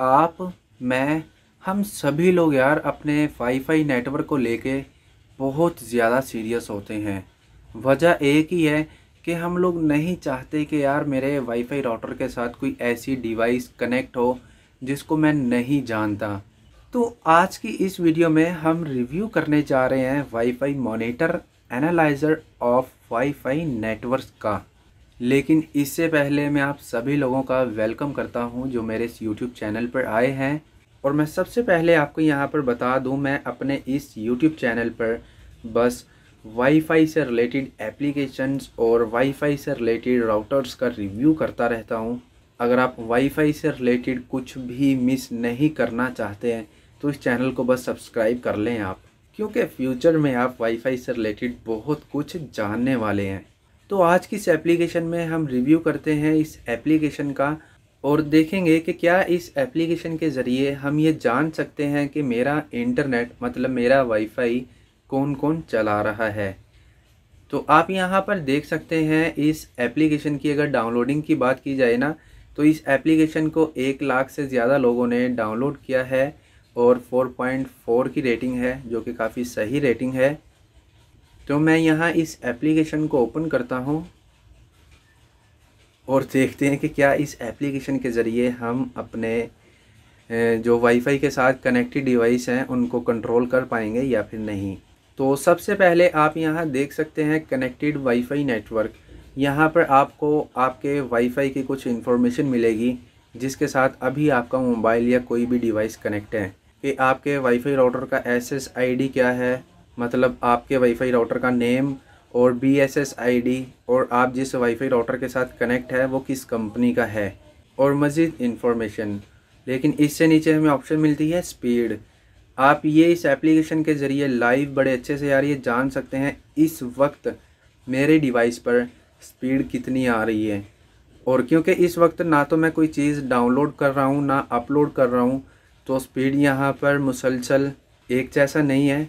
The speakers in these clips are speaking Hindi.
आप मैं हम सभी लोग यार अपने वाईफाई नेटवर्क को लेके बहुत ज़्यादा सीरियस होते हैं वजह एक ही है कि हम लोग नहीं चाहते कि यार मेरे वाईफाई राउटर के साथ कोई ऐसी डिवाइस कनेक्ट हो जिसको मैं नहीं जानता तो आज की इस वीडियो में हम रिव्यू करने जा रहे हैं WiFi monitor analyser of WiFi network का लेकिन इससे पहले मैं आप सभी लोगों का वेलकम करता हूं जो मेरे इस यूट्यूब चैनल पर आए हैं और मैं सबसे पहले आपको यहां पर बता दूं मैं अपने इस यूट्यूब चैनल पर बस वाईफाई से रिलेटेड एप्लीकेशंस और वाईफाई से रिलेटेड राउटर्स का रिव्यू करता रहता हूं अगर आप वाईफाई से रिलेटेड कुछ भी मिस नहीं करना चाहते हैं तो इस चैनल को बस सब्सक्राइब कर लें आप क्योंकि फ्यूचर में आप वाईफाई से रिलेटेड बहुत कुछ जानने वाले हैं तो आज की इस एप्लीकेशन में हम रिव्यू करते हैं इस एप्लीकेशन का और देखेंगे कि क्या इस एप्लीकेशन के ज़रिए हम ये जान सकते हैं कि मेरा इंटरनेट मतलब मेरा वाईफाई कौन कौन चला रहा है तो आप यहाँ पर देख सकते हैं इस एप्लीकेशन की अगर डाउनलोडिंग की बात की जाए ना तो इस एप्लीकेशन को एक लाख से ज़्यादा लोगों ने डाउनलोड किया है और 4.4 की रेटिंग है जो कि काफ़ी सही रेटिंग है तो मैं यहाँ इस एप्लीकेशन को ओपन करता हूँ और देखते हैं कि क्या इस एप्लीकेशन के ज़रिए हम अपने जो वाईफाई के साथ कनेक्टेड डिवाइस हैं उनको कंट्रोल कर पाएंगे या फिर नहीं तो सबसे पहले आप यहाँ देख सकते हैं कनेक्टेड वाईफाई नेटवर्क यहाँ पर आपको आपके वाईफाई की कुछ इन्फॉर्मेशन मिलेगी जिसके साथ अभी आपका मोबाइल या कोई भी डिवाइस कनेक्ट है कि आपके वाईफाई राउटर का एस एस आई डी क्या है मतलब आपके वाईफाई राउटर का नेम और B S S I D और आप जिस वाईफाई राउटर के साथ कनेक्ट है वो किस कंपनी का है और मज़ीद इन्फॉर्मेशन लेकिन इससे नीचे हमें ऑप्शन मिलती है स्पीड आप ये इस एप्लीकेशन के ज़रिए लाइव बड़े अच्छे से यार ये जान सकते हैं इस वक्त मेरे डिवाइस पर स्पीड कितनी आ रही है और क्योंकि इस वक्त ना तो मैं कोई चीज़ डाउनलोड कर रहा हूँ ना अपलोड कर रहा हूँ तो स्पीड यहाँ पर मुसलसल एक जैसा नहीं है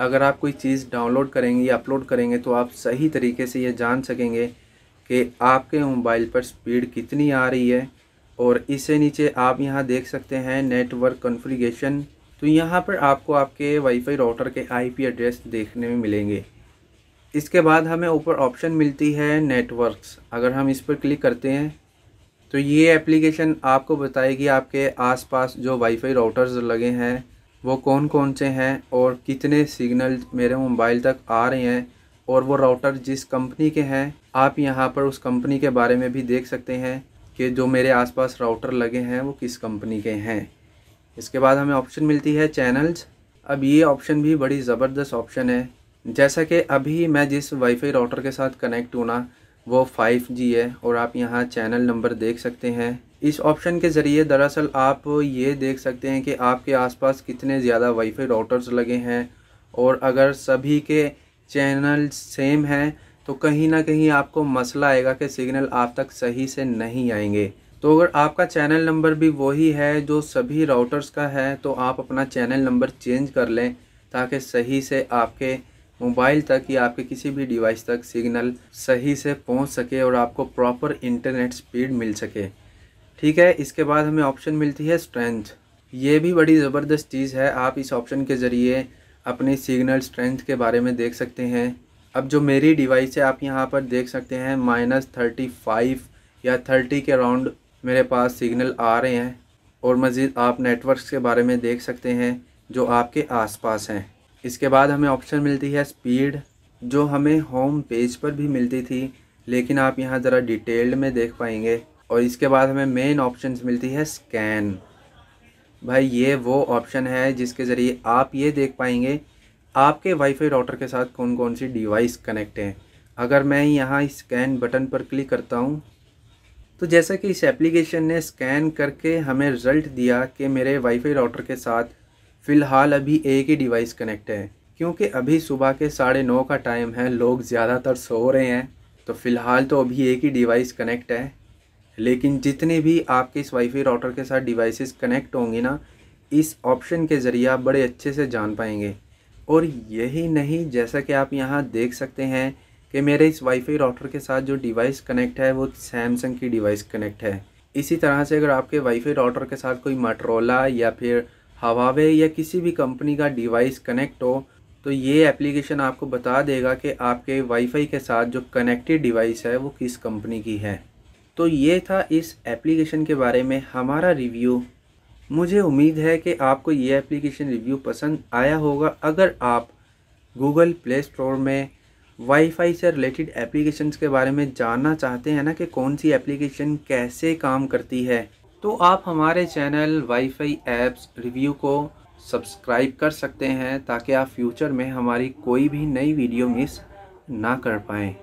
अगर आप कोई चीज़ डाउनलोड करेंगे या अपलोड करेंगे तो आप सही तरीके से ये जान सकेंगे कि आपके मोबाइल पर स्पीड कितनी आ रही है और इससे नीचे आप यहाँ देख सकते हैं नेटवर्क कॉन्फ़िगरेशन तो यहाँ पर आपको आपके वाईफाई राउटर के आईपी एड्रेस देखने में मिलेंगे इसके बाद हमें ऊपर ऑप्शन मिलती है नेटवर्क्स अगर हम इस पर क्लिक करते हैं तो ये एप्लीकेशन आपको बताएगी आपके आसपास जो वाईफाई राउटर्स लगे हैं वो कौन कौन से हैं और कितने सिग्नल मेरे मोबाइल तक आ रहे हैं और वो राउटर जिस कंपनी के हैं आप यहाँ पर उस कंपनी के बारे में भी देख सकते हैं कि जो मेरे आसपास राउटर लगे हैं वो किस कंपनी के हैं इसके बाद हमें ऑप्शन मिलती है चैनल्स अब ये ऑप्शन भी बड़ी ज़बरदस्त ऑप्शन है जैसा कि अभी मैं जिस वाईफाई राउटर के साथ कनेक्ट हूँ ना वो 5G है और आप यहाँ चैनल नंबर देख सकते हैं इस ऑप्शन के ज़रिए दरअसल आप ये देख सकते हैं कि आपके आसपास कितने ज़्यादा वाईफाई राउटर्स लगे हैं और अगर सभी के चैनल सेम हैं तो कहीं ना कहीं आपको मसला आएगा कि सिग्नल आप तक सही से नहीं आएंगे तो अगर आपका चैनल नंबर भी वही है जो सभी राउटर्स का है तो आप अपना चैनल नंबर चेंज कर लें ताकि सही से आपके मोबाइल तक या आपके किसी भी डिवाइस तक सिग्नल सही से पहुंच सके और आपको प्रॉपर इंटरनेट स्पीड मिल सके ठीक है इसके बाद हमें ऑप्शन मिलती है स्ट्रेंथ ये भी बड़ी ज़बरदस्त चीज़ है आप इस ऑप्शन के ज़रिए अपनी सिग्नल स्ट्रेंथ के बारे में देख सकते हैं अब जो मेरी डिवाइस है आप यहाँ पर देख सकते हैं माइनस थर्टी फाइव या थर्टी के राउंड मेरे पास सिग्नल आ रहे हैं और मज़ीद आप नेटवर्क्स के बारे में देख सकते हैं जो आपके आसपास हैं इसके बाद हमें ऑप्शन मिलती है स्पीड जो हमें होम पेज पर भी मिलती थी लेकिन आप यहाँ ज़रा डिटेल्ड में देख पाएंगे और इसके बाद हमें मेन ऑप्शंस मिलती है स्कैन भाई ये वो ऑप्शन है जिसके ज़रिए आप ये देख पाएंगे आपके वाईफाई राउटर के साथ कौन कौन सी डिवाइस कनेक्ट हैं अगर मैं यहाँ स्कैन बटन पर क्लिक करता हूँ तो जैसा कि इस एप्लीकेशन ने स्कैन करके हमें रिज़ल्ट दिया कि मेरे वाईफाई राउटर के साथ फ़िलहाल अभी एक ही डिवाइस कनेक्ट है क्योंकि अभी सुबह के साढ़े नौ का टाइम है लोग ज़्यादातर सो रहे हैं तो फ़िलहाल तो अभी एक ही डिवाइस कनेक्ट है लेकिन जितने भी आपके इस वाईफाई राउटर के साथ डिवाइसेस कनेक्ट होंगे ना इस ऑप्शन के ज़रिए आप बड़े अच्छे से जान पाएंगे और यही नहीं जैसा कि आप यहाँ देख सकते हैं कि मेरे इस वाईफाई राउटर के साथ जो डिवाइस कनेक्ट है वो सैमसंग की डिवाइस कनेक्ट है इसी तरह से अगर आपके वाईफाई राउटर के साथ कोई मटरोला या फिर हवावे या किसी भी कंपनी का डिवाइस कनेक्ट हो तो ये एप्लीकेशन आपको बता देगा कि आपके वाईफाई के साथ जो कनेक्टेड डिवाइस है वो किस कंपनी की है तो ये था इस एप्लीकेशन के बारे में हमारा रिव्यू मुझे उम्मीद है कि आपको ये एप्लीकेशन रिव्यू पसंद आया होगा अगर आप गूगल प्ले स्टोर में वाईफाई से रिलेटेड एप्लीकेशंस के बारे में जानना चाहते हैं ना कि कौन सी एप्लीकेशन कैसे काम करती है तो आप हमारे चैनल वाईफाई एप्स रिव्यू को सब्सक्राइब कर सकते हैं ताकि आप फ्यूचर में हमारी कोई भी नई वीडियो मिस ना कर पाएँ